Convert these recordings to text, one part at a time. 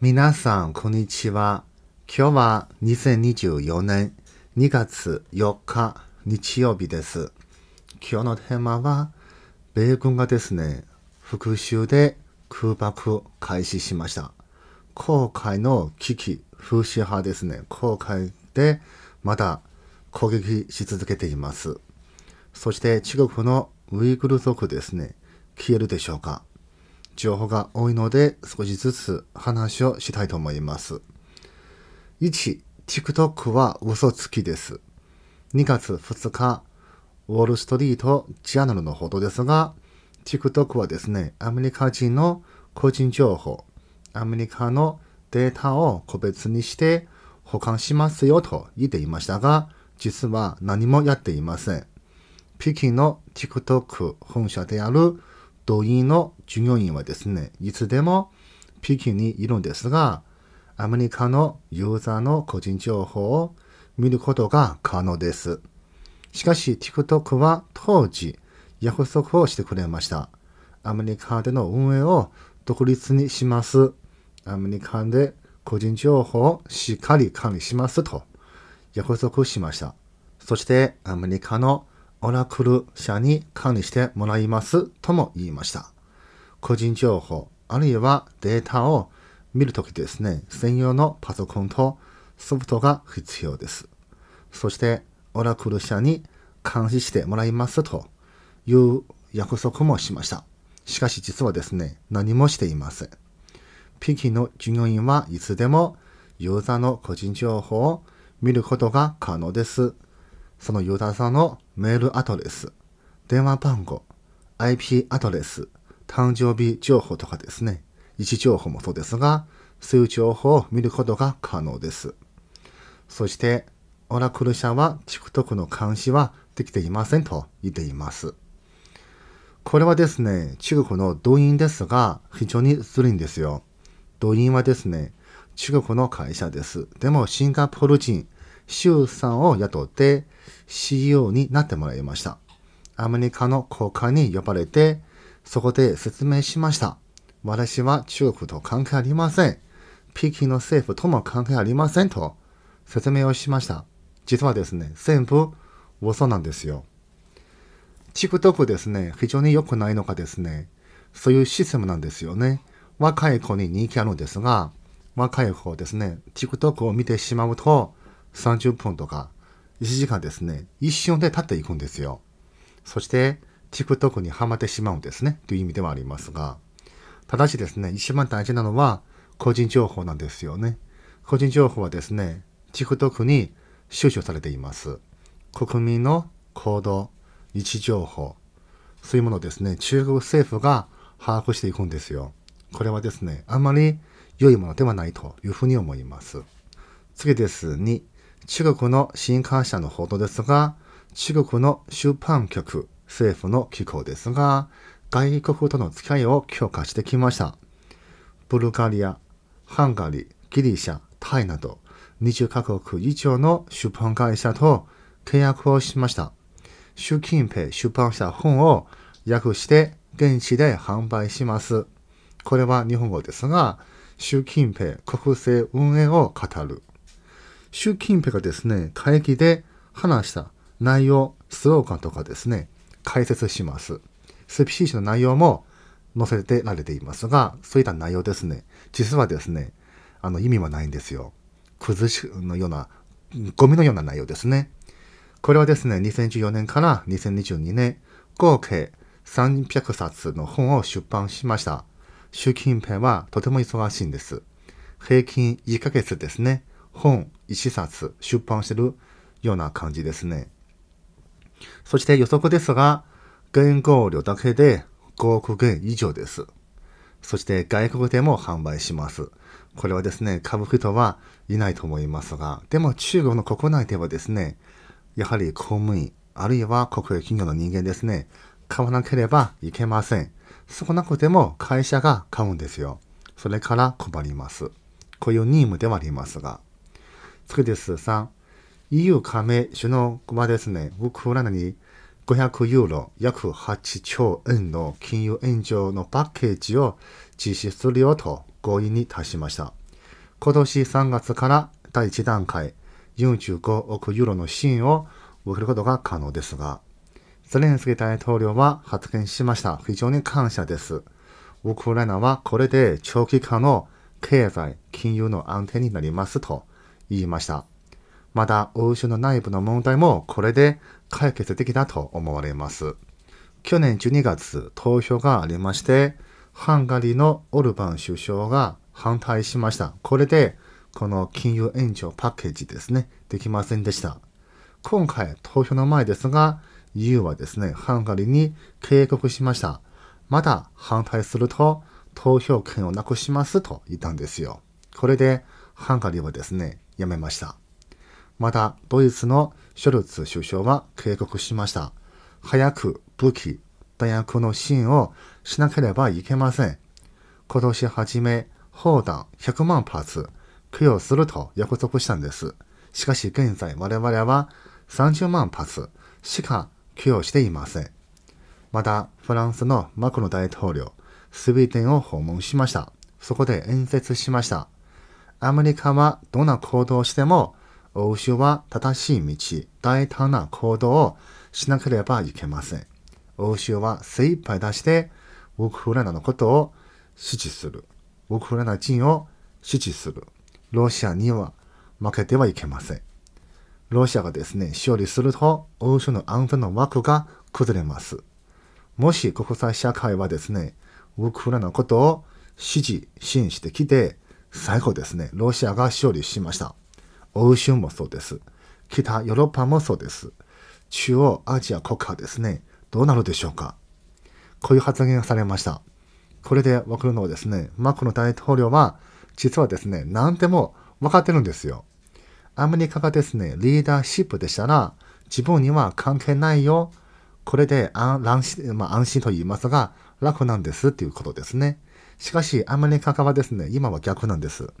皆さん、こんにちは。今日は2024年2月4日日曜日です。今日のテーマは、米軍がですね、復讐で空爆開始しました。航海の危機、風刺派ですね、航海でまだ攻撃し続けています。そして中国のウイグル族ですね、消えるでしょうか情報が多いので少しずつ話をしたいと思います。1、TikTok は嘘つきです。2月2日、ウォールストリートジャーナルの報道ですが、TikTok はですね、アメリカ人の個人情報、アメリカのデータを個別にして保管しますよと言っていましたが、実は何もやっていません。北京の TikTok 本社であるドイの従業員はですね、いつでも北京にいるんですが、アメリカのユーザーの個人情報を見ることが可能です。しかし TikTok は当時約束をしてくれました。アメリカでの運営を独立にします。アメリカで個人情報をしっかり管理しますと約束しました。そしてアメリカのオラクル社に管理してもらいますとも言いました。個人情報、あるいはデータを見るときですね、専用のパソコンとソフトが必要です。そして、オラクル社に監視してもらいますという約束もしました。しかし実はですね、何もしていません。ピキの従業員はいつでもユーザーの個人情報を見ることが可能です。そのユーザーさんのメールアドレス、電話番号、IP アドレス、誕生日情報とかですね、位置情報もそうですが、そういう情報を見ることが可能です。そして、オラクル社は TikTok の監視はできていませんと言っています。これはですね、中国の動員ですが、非常にずるいんですよ。動員はですね、中国の会社です。でもシンガポール人、周さんを雇って CEO になってもらいました。アメリカの国会に呼ばれて、そこで説明しました。私は中国と関係ありません。北京の政府とも関係ありませんと説明をしました。実はですね、全部嘘なんですよ。TikTok ですね、非常に良くないのがですね、そういうシステムなんですよね。若い子に人気あるんですが、若い子ですね、TikTok を見てしまうと、30分とか1時間ですね、一瞬で経っていくんですよ。そして、TikTok にはまってしまうんですね、という意味ではありますが、ただしですね、一番大事なのは、個人情報なんですよね。個人情報はですね、TikTok に収集されています。国民の行動、位置情報、そういうものをですね、中国政府が把握していくんですよ。これはですね、あんまり良いものではないというふうに思います。次です。2、中国の新幹社の報道ですが、中国の出版局、政府の機構ですが、外国との付き合いを強化してきました。ブルガリア、ハンガリー、ギリシャ、タイなど20カ国以上の出版会社と契約をしました。習近平出版した本を訳して現地で販売します。これは日本語ですが、習近平国政運営を語る習近平がですね、会議で話した内容、スローガンとかですね、解説します。スピシー紙の内容も載せてられていますが、そういった内容ですね、実はですね、あの意味はないんですよ。崩しのような、ゴミのような内容ですね。これはですね、2014年から2022年、合計300冊の本を出版しました。習近平はとても忙しいんです。平均1ヶ月ですね、本1冊出版してるような感じですね。そして予測ですが、原稿料だけで5億元以上です。そして外国でも販売します。これはですね、株とはいないと思いますが、でも中国の国内ではですね、やはり公務員、あるいは国営企業の人間ですね、買わなければいけません。少なくても会社が買うんですよ。それから困ります。こういう任務ではありますが。次です。3、EU 加盟首脳はですね、ウクライナに500ユーロ、約8兆円の金融援助のパッケージを実施するよと合意に達しました。今年3月から第1段階45億ユーロの支援を受けることが可能ですが、ゼレンスキー大統領は発言しました。非常に感謝です。ウクライナはこれで長期化の経済、金融の安定になりますと言いました。まだ欧州の内部の問題もこれで解決できたと思われます。去年12月、投票がありまして、ハンガリーのオルバン首相が反対しました。これで、この金融援助パッケージですね、できませんでした。今回、投票の前ですが、EU はですね、ハンガリーに警告しました。まだ反対すると、投票権をなくしますと言ったんですよ。これで、ハンガリーはですね、やめました。また、ドイツのショルツ首相は警告しました。早く武器、弾薬の支援をしなければいけません。今年初め、砲弾100万発供与すると約束したんです。しかし現在我々は30万発しか供与していません。また、フランスのマクロ大統領、スウェーデンを訪問しました。そこで演説しました。アメリカはどんな行動をしても、欧州は正しい道、大胆な行動をしなければいけません。欧州は精一杯出して、ウクライナのことを支持する。ウクライナ人を支持する。ロシアには負けてはいけません。ロシアがですね、勝利すると、欧州の安全の枠が崩れます。もし国際社会はですね、ウクライナのことを支持、支援してきて、最後ですね、ロシアが勝利しました。欧州もそうです。北ヨーロッパもそうです。中央アジア国家ですね、どうなるでしょうか。こういう発言がされました。これでわかるのはですね、マクロ大統領は、実はですね、何でも分かってるんですよ。アメリカがですね、リーダーシップでしたら、自分には関係ないよ。これで安,、まあ、安心と言いますが、楽なんですっていうことですね。しかし、アメリカ側ですね、今は逆なんです。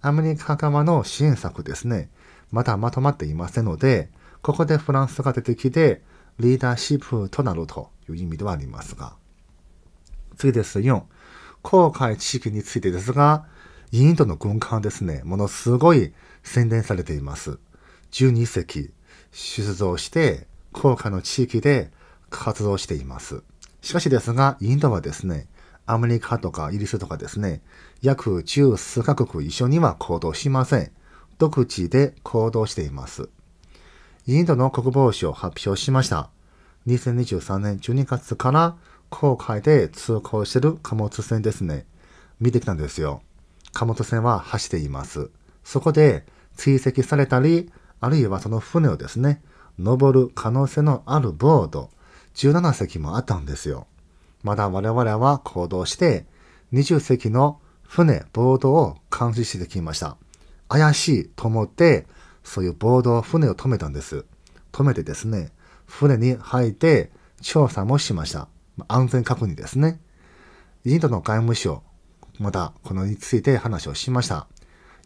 アメリカ側の支援策ですね、まだまとまっていませんので、ここでフランスが出てきて、リーダーシップとなるという意味ではありますが。次です。4、航海地域についてですが、インドの軍艦ですね、ものすごい宣伝されています。12隻出動して、航海の地域で活動しています。しかしですが、インドはですね、アメリカとかイギリスとかですね、約十数カ国一緒には行動しません。独自で行動しています。インドの国防省発表しました。2023年12月から航海で通行してる貨物船ですね。見てきたんですよ。貨物船は走っています。そこで追跡されたり、あるいはその船をですね、登る可能性のあるボード、17隻もあったんですよ。まだ我々は行動して、20隻の船、ボードを監視してきました。怪しいと思って、そういうボード、船を止めたんです。止めてですね、船に入って調査もしました。安全確認ですね。インドの外務省、またこのについて話をしました。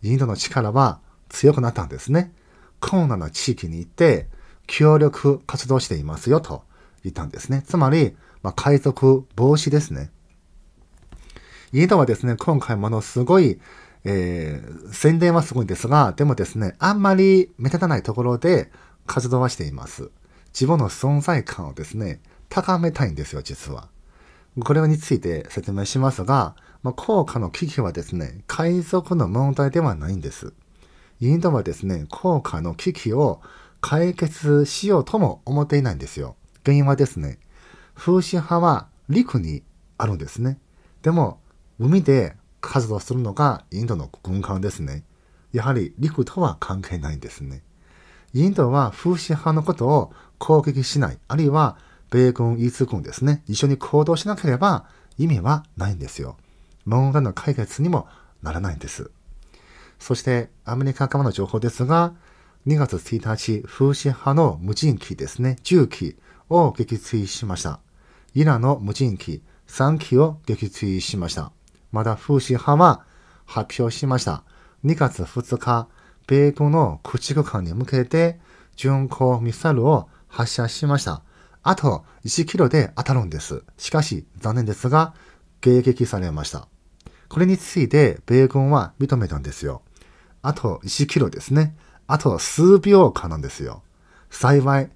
インドの力は強くなったんですね。困難な地域に行って協力活動していますよと言ったんですね。つまり、まあ、海賊防止ですね。イドはですね、今回ものすごい、えー、宣伝はすごいんですが、でもですね、あんまり目立たないところで活動はしています。自分の存在感をですね、高めたいんですよ、実は。これについて説明しますが、まあ、効果の危機はですね、海賊の問題ではないんです。インドはですね、効果の危機を解決しようとも思っていないんですよ。原因はですね、風刺派は陸にあるんですね。でも、海で活動するのがインドの軍艦ですね。やはり陸とは関係ないんですね。インドは風刺派のことを攻撃しない、あるいは米軍、イーツ軍ですね、一緒に行動しなければ意味はないんですよ。問題の解決にもならないんです。そしてアメリカ側の情報ですが、2月1日、風刺派の無人機ですね、重機を撃墜しました。イランの無人機3機を撃墜しました。また、フーシ派は発表しました。2月2日、米軍の駆逐艦に向けて巡航ミサイルを発射しました。あと1キロで当たるんです。しかし、残念ですが、迎撃されました。これについて、米軍は認めたんですよ。あと1キロですね。あと数秒かなんですよ。幸い、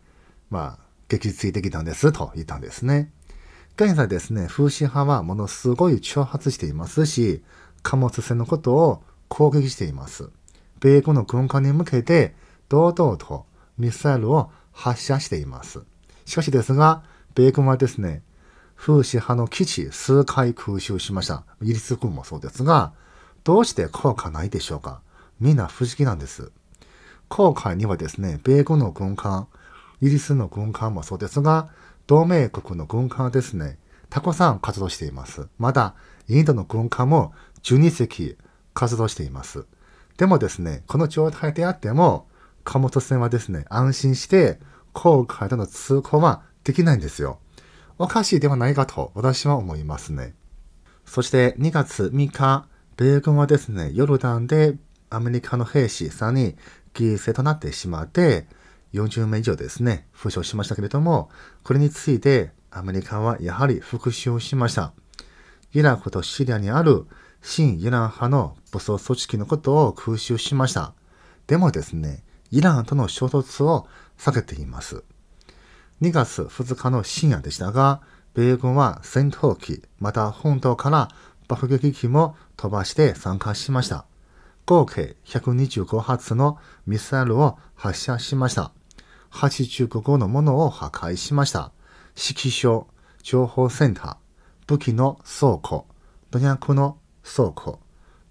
まあ、撃墜できたんですと言ったんですね。現在ですね、風刺派はものすごい挑発していますし、貨物船のことを攻撃しています。米軍の軍艦に向けて、堂々とミサイルを発射しています。しかしですが、米軍はですね、風刺派の基地数回空襲しました。イギリス軍もそうですが、どうして効果ないでしょうかみんな不思議なんです。今回にはですね、米軍の軍艦、イギリスの軍艦もそうですが、同盟国の軍艦はですね、たくさん活動しています。まだ、インドの軍艦も12隻活動しています。でもですね、この状態であっても、貨物船はですね、安心して、航海での通行はできないんですよ。おかしいではないかと私は思いますね。そして2月3日、米軍はですね、ヨルダンでアメリカの兵士さんに犠牲となってしまって、40名以上ですね、負傷しましたけれども、これについてアメリカはやはり復讐しました。イラクとシリアにある新イラン派の武装組織のことを空襲しました。でもですね、イランとの衝突を避けています。2月2日の深夜でしたが、米軍は戦闘機、また本島から爆撃機も飛ばして参加しました。合計125発のミサイルを発射しました。85のものを破壊しました。指揮所、情報センター、武器の倉庫、土脈の倉庫、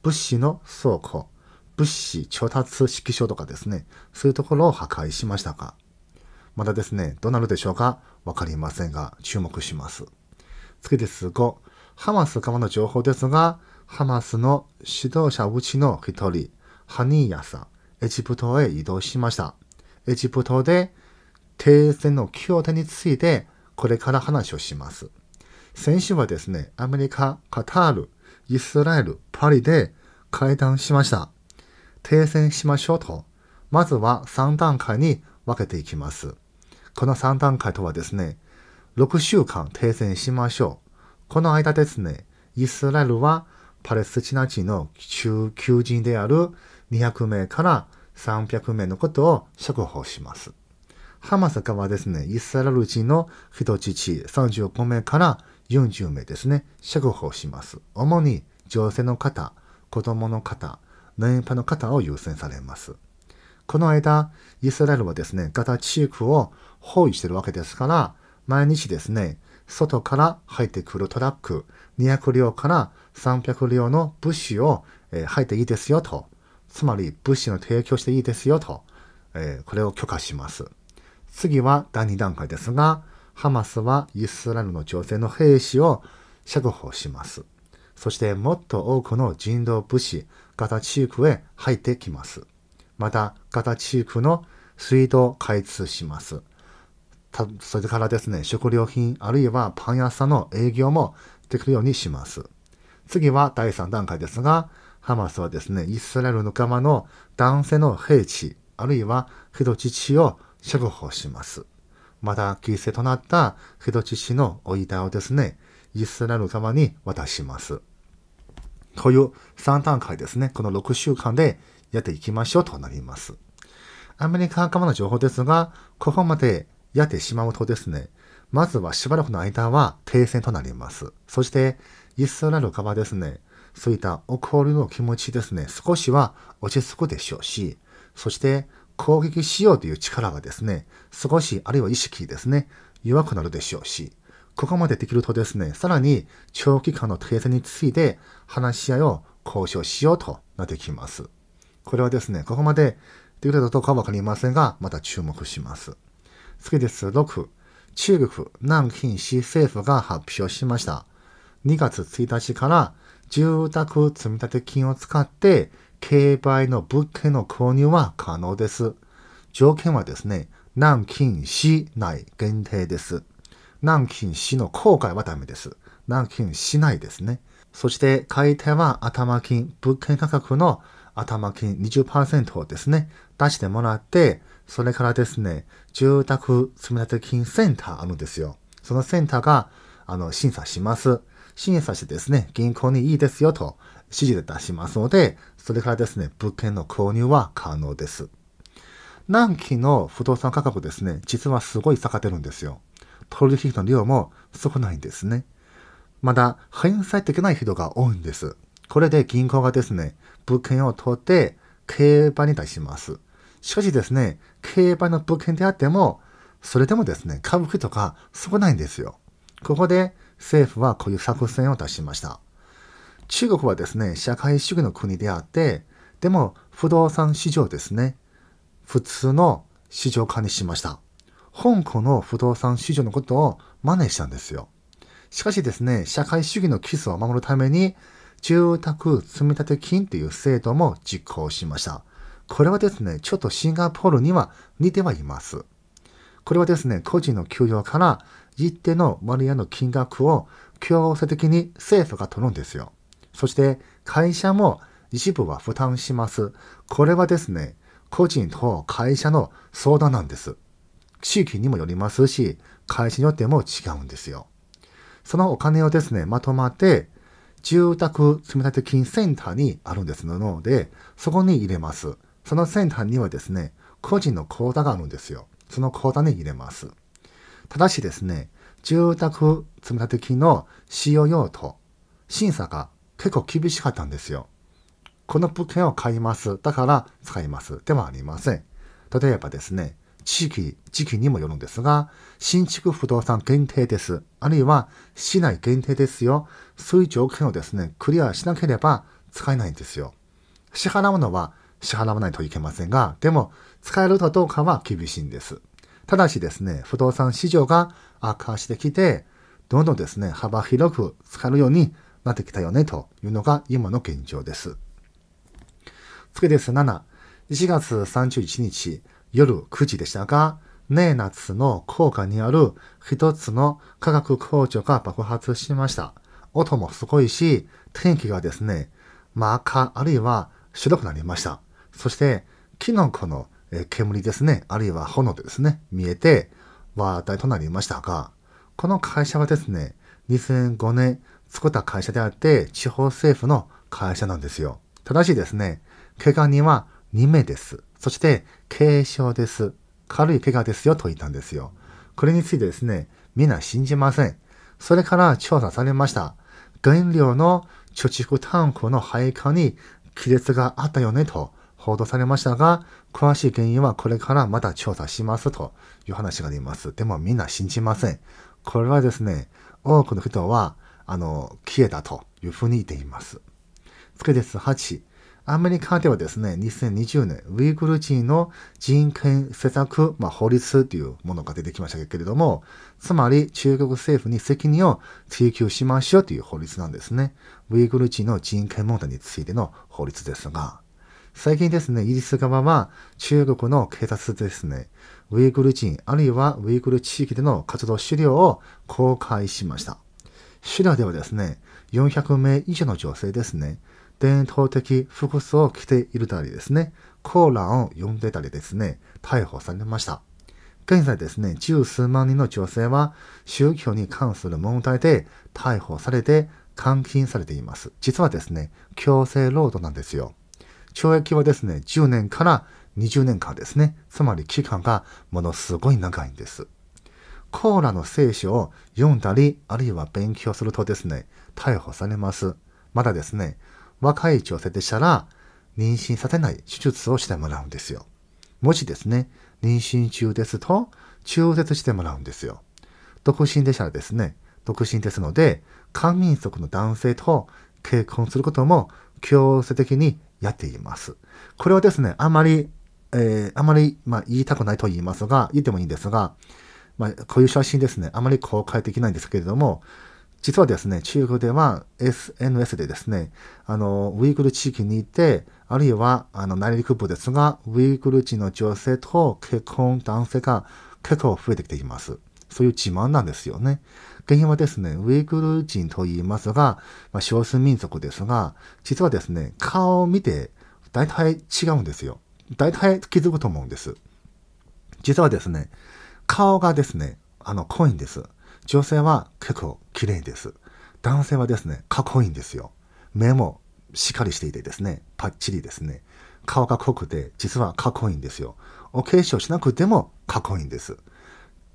物資の倉庫、物資調達指揮所とかですね、そういうところを破壊しましたかまだですね、どうなるでしょうかわかりませんが、注目します。次です。5、ハマス側の情報ですが、ハマスの指導者うちの一人、ハニーヤさん、エジプトへ移動しました。エジプトで停戦の協定についてこれから話をします。先週はですね、アメリカ、カタール、イスラエル、パリで会談しました。停戦しましょうと、まずは3段階に分けていきます。この3段階とはですね、6週間停戦しましょう。この間ですね、イスラエルはパレスチナ人の中級人である200名から300名のことを釈放します。ハマス側はですね、イスラエル人の人質35名から40名ですね、釈放します。主に女性の方、子供の方、年配の方を優先されます。この間、イスラエルはですね、ガタ地区を包囲しているわけですから、毎日ですね、外から入ってくるトラック200両から300両の物資を、えー、入っていいですよとつまり物資の提供していいですよと、えー、これを許可します。次は第2段階ですが、ハマスはイスラエルの女性の兵士を釈放します。そしてもっと多くの人道物資、ガタ地区へ入ってきます。また、ガタ地区の水道開通します。それからですね、食料品あるいはパン屋さんの営業もできるようにします。次は第3段階ですが、ハマスはですね、イスラエル仲間の男性の兵士、あるいは人父を釈放します。また、犠牲となった人父氏のお遺体をですね、イスラエル仲間に渡します。こういう3段階ですね、この6週間でやっていきましょうとなります。アメリカ側の情報ですが、ここまでやってしまうとですね、まずはしばらくの間は停戦となります。そして、イスラエル側ですね、そういった怒りの気持ちですね、少しは落ち着くでしょうし、そして攻撃しようという力がですね、少し、あるいは意識ですね、弱くなるでしょうし、ここまでできるとですね、さらに長期間の停戦について話し合いを交渉しようとなってきます。これはですね、ここまでできるかどうかはわかりませんが、また注目します。次です。6、中国南京市政府が発表しました。2月1日から住宅積立金を使って競売の物件の購入は可能です。条件はですね、南京市内限定です。南京市の郊外はダメです。南京市内ですね。そして買い手は頭金、物件価格の頭金20%をですね、出してもらって、それからですね、住宅積立金センターあるんですよ。そのセンターが、あの、審査します。審査してですね、銀行にいいですよと指示で出しますので、それからですね、物件の購入は可能です。南期の不動産価格ですね、実はすごい下がってるんですよ。取引の量も少ないんですね。まだ返済できない人が多いんです。これで銀行がですね、物件を取って競馬に出します。しかしですね、競馬の物件であっても、それでもですね、株価とか少ないんですよ。ここで政府はこういう作戦を出しました。中国はですね、社会主義の国であって、でも不動産市場ですね、普通の市場化にしました。香港の不動産市場のことを真似したんですよ。しかしですね、社会主義の基礎を守るために、住宅積立金という制度も実行しました。これはですね、ちょっとシンガポールには似てはいます。これはですね、個人の給料から一定の割合の金額を強制的に政府が取るんですよ。そして会社も一部は負担します。これはですね、個人と会社の相談なんです。地域にもよりますし、会社によっても違うんですよ。そのお金をですね、まとまって、住宅積立金センターにあるんですので、そこに入れます。そのセンターにはですね、個人の口座があるんですよ。その口座に入れます。ただしですね、住宅積立金の使用用途、審査が結構厳しかったんですよ。この物件を買います。だから使います。ではありません。例えばですね、地域、時期にもよるんですが、新築不動産限定です。あるいは市内限定ですよ。そういう条件をですね、クリアしなければ使えないんですよ。支払うのは支払わないといけませんが、でも使えるかどうかは厳しいんです。ただしですね、不動産市場が悪化してきて、どんどんですね、幅広く使えるようになってきたよね、というのが今の現状です。次です。7。1月31日夜9時でしたが、ネーナツの効果にある一つの化学工場が爆発しました。音もすごいし、天気がですね、真、っ赤、あるいは白くなりました。そして、キノコのえ煙ですね、あるいは炎でですね、見えて、話題となりましたが、この会社はですね、2005年作った会社であって、地方政府の会社なんですよ。ただしですね、怪我人は2名です。そして、軽傷です。軽い怪我ですよと言ったんですよ。これについてですね、皆信じません。それから調査されました。原料の貯蓄タンクの配管に亀裂があったよねと報道されましたが、詳しい原因はこれからまた調査しますという話があります。でもみんな信じません。これはですね、多くの人は、あの、消えたというふうに言っています。つけです。8。アメリカではですね、2020年、ウイグル人の人権施策、まあ、法律というものが出てきましたけれども、つまり中国政府に責任を追求しましょうという法律なんですね。ウイグル人の人権問題についての法律ですが、最近ですね、イギリス側は中国の警察ですね、ウイグル人、あるいはウイグル地域での活動資料を公開しました。資料ではですね、400名以上の女性ですね、伝統的服装を着ているたりですね、コーランを読んでたりですね、逮捕されました。現在ですね、十数万人の女性は宗教に関する問題で逮捕されて監禁されています。実はですね、強制労働なんですよ。懲役はですね、10年から20年間ですね。つまり期間がものすごい長いんです。コーラの聖書を読んだり、あるいは勉強するとですね、逮捕されます。まだですね、若い女性でしたら、妊娠させない手術をしてもらうんですよ。もしですね、妊娠中ですと、中絶してもらうんですよ。独身でしたらですね、独身ですので、官民族の男性と結婚することも強制的にやっています。これはですね、あまり、えー、あまり、まあ、言いたくないと言いますが、言ってもいいんですが、まあ、こういう写真ですね、あまり公開できないんですけれども、実はですね、中国では SNS でですね、あの、ウイグル地域にいて、あるいは、あの、内陸部ですが、ウイグル人の女性と結婚男性が結構増えてきています。そういう自慢なんですよね。原因はですね、ウイグル人と言いますが、まあ、少数民族ですが、実はですね、顔を見て大体違うんですよ。大体気づくと思うんです。実はですね、顔がですね、あの、濃いんです。女性は結構綺麗です。男性はですね、かっこいいんですよ。目もしっかりしていてですね、パッチリですね。顔が濃くて、実はかっこいいんですよ。お化粧しなくてもかっこいいんです。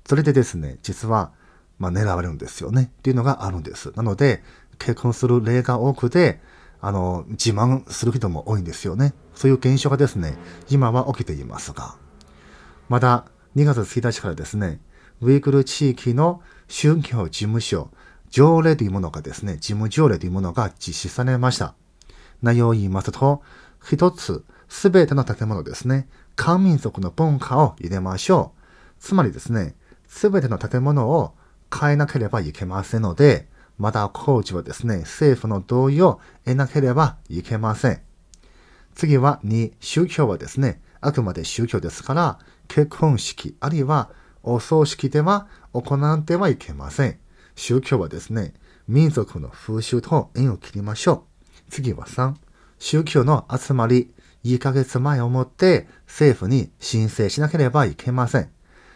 それでですね、実はまあ、狙われるんですよね。っていうのがあるんです。なので、結婚する例が多くて、あの、自慢する人も多いんですよね。そういう現象がですね、今は起きていますが、また、2月1日からですね、ウイグル地域の宗教事務所、条例というものがですね、事務条例というものが実施されました。内容を言いますと、一つ、すべての建物ですね、漢民族の文化を入れましょう。つまりですね、すべての建物を変えなければいけませんので、また工事はですね、政府の同意を得なければいけません。次は2、宗教はですね、あくまで宗教ですから、結婚式あるいはお葬式では行ってはいけません。宗教はですね、民族の風習と縁を切りましょう。次は3、宗教の集まり、1ヶ月前をもって政府に申請しなければいけません。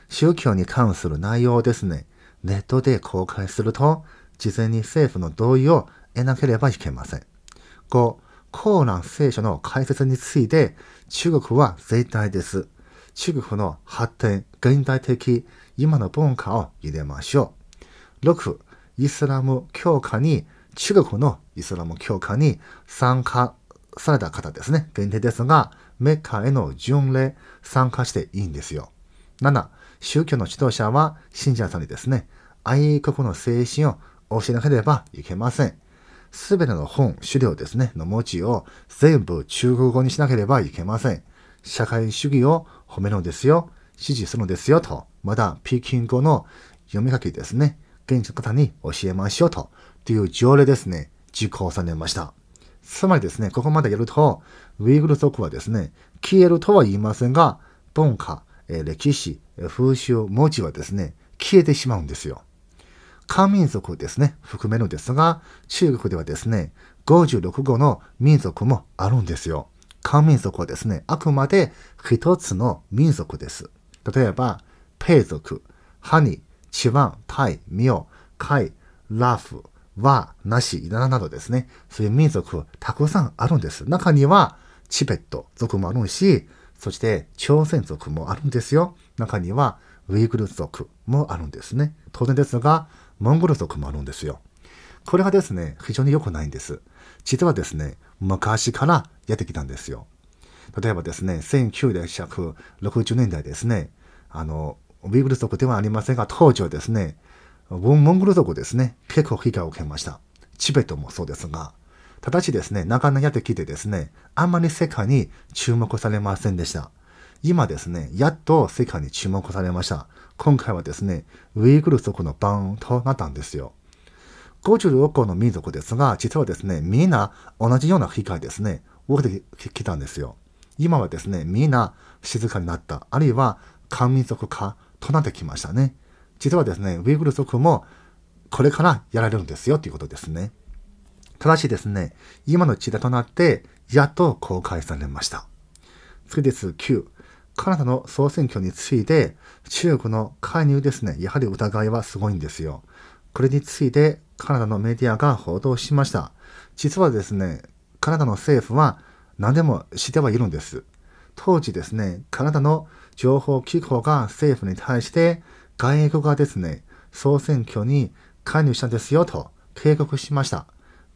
宗教に関する内容ですね、ネットで公開すると、事前に政府の同意を得なければいけません。5、コーラン聖書の解説について、中国は絶対です。中国の発展、現代的、今の文化を入れましょう。6、イスラム教科に、中国のイスラム教科に参加された方ですね、限定ですが、メッカへの巡礼、参加していいんですよ。7、宗教の指導者は信者さんにですね、愛国の精神を教えなければいけません。すべての本、資料ですね、の文字を全部中国語にしなければいけません。社会主義を褒めるのですよ、支持するのですよと、また北京語の読み書きですね、現地の方に教えましょうと、という条例ですね、実行されました。つまりですね、ここまでやると、ウイグル族はですね、消えるとは言いませんが、文化、え歴史、風習、文字はですね、消えてしまうんですよ。漢民族ですね、含めるんですが、中国ではですね、56語の民族もあるんですよ。漢民族はですね、あくまで一つの民族です。例えば、ペイ族、ハニ、チワン、タイ、ミオ、カイ、ラフ、ワ、ナシ、イナナなどですね、そういう民族たくさんあるんです。中には、チベット族もあるし、そして朝鮮族もあるんですよ。中にはウイグル族もあるんですね。当然ですが、モンゴル族もあるんですよ。これがですね、非常に良くないんです。実はですね、昔からやってきたんですよ。例えばですね、1960年代ですね、あの、ウイグル族ではありませんが、当時はですね、モンゴル族ですね、結構被害を受けました。チベットもそうですが、ただしですね、なかなかやってきてですね、あんまり世界に注目されませんでした。今ですね、やっと世界に注目されました。今回はですね、ウイグル族の番となったんですよ。56個の民族ですが、実はですね、みんな同じような被害ですね、起きてきたんですよ。今はですね、みんな静かになった、あるいは漢民族化となってきましたね。実はですね、ウイグル族もこれからやられるんですよということですね。ただしですね、今の時代となって、やっと公開されました。次です。9。カナダの総選挙について、中国の介入ですね、やはり疑いはすごいんですよ。これについてカナダのメディアが報道しました。実はですね、カナダの政府は何でもしてはいるんです。当時ですね、カナダの情報機構が政府に対して外国がですね、総選挙に介入したんですよと警告しました。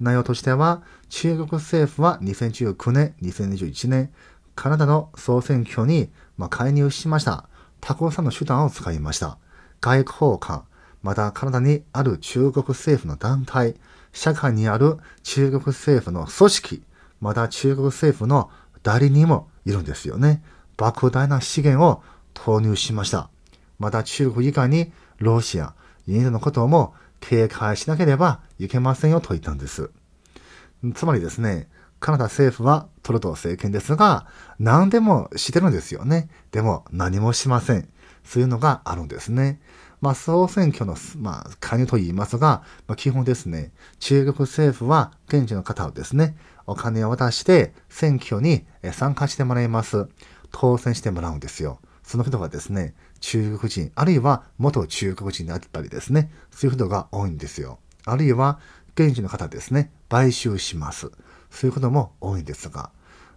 内容としては、中国政府は2019年、2021年、カナダの総選挙にまあ、介入しました。多幸さんの手段を使いました。外交官、またカナダにある中国政府の団体、社会にある中国政府の組織、また中国政府の代理人もいるんですよね。莫大な資源を投入しました。また中国以外にロシア、インドのことも警戒しなければいけませんよと言ったんです。つまりですね、カナダ政府はトルドー政権ですが、何でもしてるんですよね。でも何もしません。そういうのがあるんですね。まあ、総選挙の、まあ、加入と言いますが、まあ、基本ですね、中国政府は現地の方をですね、お金を渡して選挙に参加してもらいます。当選してもらうんですよ。その人がですね、中国人、あるいは元中国人であったりですね、そういう人が多いんですよ。あるいは、現地の方ですね、買収します。そういうことも多いんですが、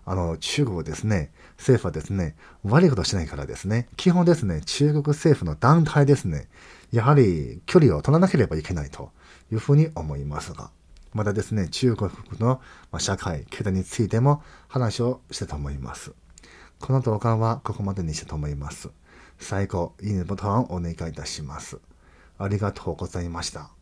あの、中国ですね、政府はですね、悪いことしないからですね、基本ですね、中国政府の団体ですね、やはり距離を取らなければいけないというふうに思いますが、またですね、中国の社会、経済についても話をしたと思います。この動画はここまでにしたと思います。最後、いいねボタンをお願いいたします。ありがとうございました。